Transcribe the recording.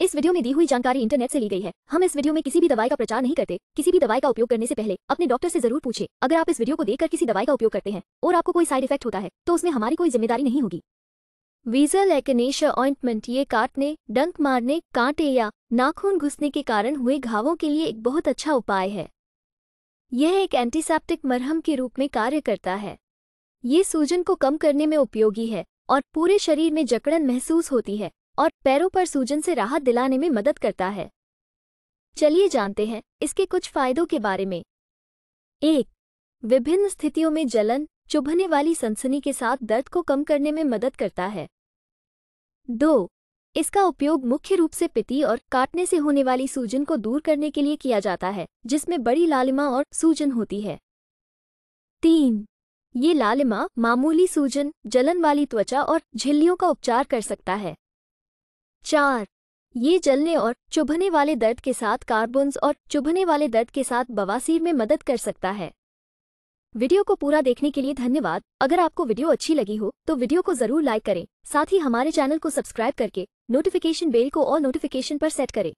इस वीडियो में दी हुई जानकारी इंटरनेट से ली गई है हम इस वीडियो में किसी भी दवाई का प्रचार नहीं करते किसी भी दवाई का उपयोग करने से पहले अपने डॉक्टर से जरूर पूछे अगर आप इस वीडियो को देखकर किसी दवाई का उपयोग करते हैं और आपको कोई साइड इफेक्ट होता है तो उसमें हमारी कोई जिम्मेदारी नहीं होगी वीजल एक्नेशा ऑइंटमेंट ये काटने डंक मारने कांटे या नाखून घुसने के कारण हुए घावों के लिए एक बहुत अच्छा उपाय है यह एक एंटीसेप्टिक मरहम के रूप में कार्य करता है ये सूजन को कम करने में उपयोगी है और पूरे शरीर में जकड़न महसूस होती है और पैरों पर सूजन से राहत दिलाने में मदद करता है चलिए जानते हैं इसके कुछ फायदों के बारे में एक विभिन्न स्थितियों में जलन चुभने वाली सनसनी के साथ दर्द को कम करने में मदद करता है दो इसका उपयोग मुख्य रूप से पिती और काटने से होने वाली सूजन को दूर करने के लिए किया जाता है जिसमें बड़ी लालिमा और सूजन होती है तीन ये लालिमा मामूली सूजन जलन वाली त्वचा और झिल्लियों का उपचार कर सकता है चार ये जलने और चुभने वाले दर्द के साथ कार्बन्स और चुभने वाले दर्द के साथ बवासीर में मदद कर सकता है वीडियो को पूरा देखने के लिए धन्यवाद अगर आपको वीडियो अच्छी लगी हो तो वीडियो को जरूर लाइक करें साथ ही हमारे चैनल को सब्सक्राइब करके नोटिफिकेशन बेल को और नोटिफिकेशन पर सेट करें